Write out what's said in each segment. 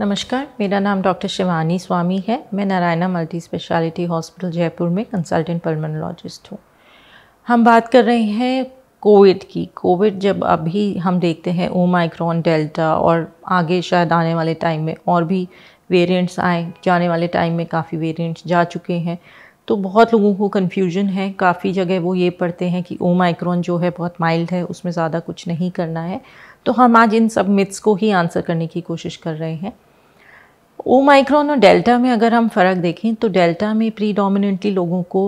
नमस्कार मेरा नाम डॉक्टर शिवानी स्वामी है मैं Narayana multi speciality hospital Jaipur में कंसल्टेंट पर्मनोलॉजिस्ट हूँ हम बात कर रहे हैं कोविड की कोविड जब अभी हम देखते हैं ओमाइक्रॉन डेल्टा और आगे शायद आने वाले टाइम में और भी वेरिएंट्स आए जाने वाले टाइम में काफ़ी वेरिएंट्स जा चुके हैं तो बहुत लोगों को कन्फ्यूजन है काफ़ी जगह वो ये पढ़ते हैं कि ओमाइक्रॉन जो है बहुत माइल्ड है उसमें ज़्यादा कुछ नहीं करना है तो हम आज इन सब मिथ्स को ही आंसर करने की कोशिश कर रहे हैं ओ माइक्रोन और डेल्टा में अगर हम फ़र्क देखें तो डेल्टा में प्रीडोमिनेंटली लोगों को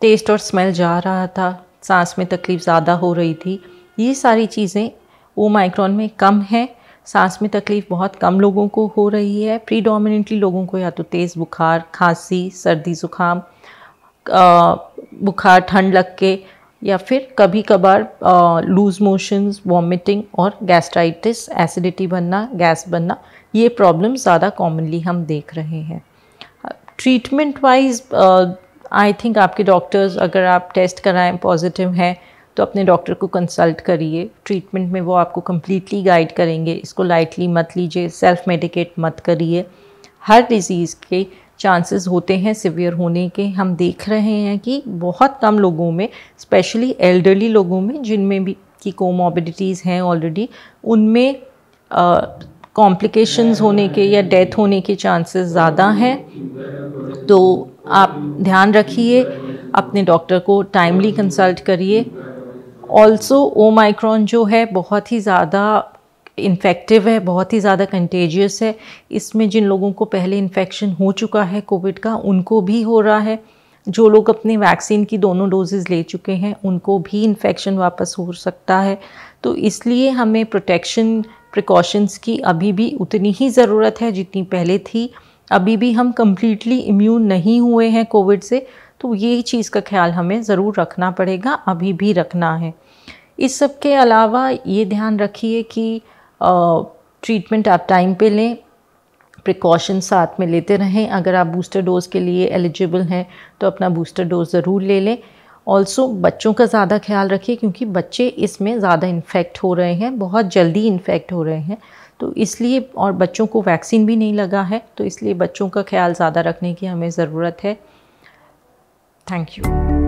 टेस्ट और स्मेल जा रहा था सांस में तकलीफ़ ज़्यादा हो रही थी ये सारी चीज़ें ओ माइक्रोन में कम है सांस में तकलीफ़ बहुत कम लोगों को हो रही है प्रीडोमिनेंटली लोगों को या तो तेज़ बुखार खांसी सर्दी ज़ुकाम बुखार ठंड लग के या फिर कभी कभार लूज़ मोशंस वॉमिटिंग और गैस्ट्राइटिस एसिडिटी बनना गैस बनना ये प्रॉब्लम ज़्यादा कॉमनली हम देख रहे हैं ट्रीटमेंट वाइज आई थिंक आपके डॉक्टर्स अगर आप टेस्ट कराएं पॉजिटिव हैं तो अपने डॉक्टर को कंसल्ट करिए ट्रीटमेंट में वो आपको कम्प्लीटली गाइड करेंगे इसको लाइटली मत लीजिए सेल्फ मेडिकेट मत करिए हर डिज़ीज़ के चांसेस होते हैं सिवियर होने के हम देख रहे हैं कि बहुत कम लोगों में स्पेशली एल्डरली लोगों में जिनमें भी की कोमोबिडिटीज़ हैं ऑलरेडी उनमें कॉम्प्लिकेशंस होने के या डेथ होने के चांसेस ज़्यादा हैं तो आप ध्यान रखिए अपने डॉक्टर को टाइमली कंसल्ट करिए ऑल्सो ओमाइक्रॉन जो है बहुत ही ज़्यादा इन्फेक्टिव है बहुत ही ज़्यादा कंटेजियस है इसमें जिन लोगों को पहले इन्फेक्शन हो चुका है कोविड का उनको भी हो रहा है जो लोग अपने वैक्सीन की दोनों डोजेज़ ले चुके हैं उनको भी इन्फेक्शन वापस हो सकता है तो इसलिए हमें प्रोटेक्शन प्रिकॉशंस की अभी भी उतनी ही ज़रूरत है जितनी पहले थी अभी भी हम कम्प्लीटली इम्यून नहीं हुए हैं कोविड से तो ये चीज़ का ख्याल हमें ज़रूर रखना पड़ेगा अभी भी रखना है इस सब के अलावा ये ध्यान रखिए कि ट्रीटमेंट आप टाइम पे लें प्रिकॉशन साथ में लेते रहें अगर आप बूस्टर डोज़ के लिए एलिजिबल हैं तो अपना बूस्टर डोज़ ज़रूर ले लें ऑल्सो बच्चों का ज़्यादा ख्याल रखिए क्योंकि बच्चे इसमें ज़्यादा इन्फेक्ट हो रहे हैं बहुत जल्दी इन्फेक्ट हो रहे हैं तो इसलिए और बच्चों को वैक्सीन भी नहीं लगा है तो इसलिए बच्चों का ख्याल ज़्यादा रखने की हमें ज़रूरत है थैंक यू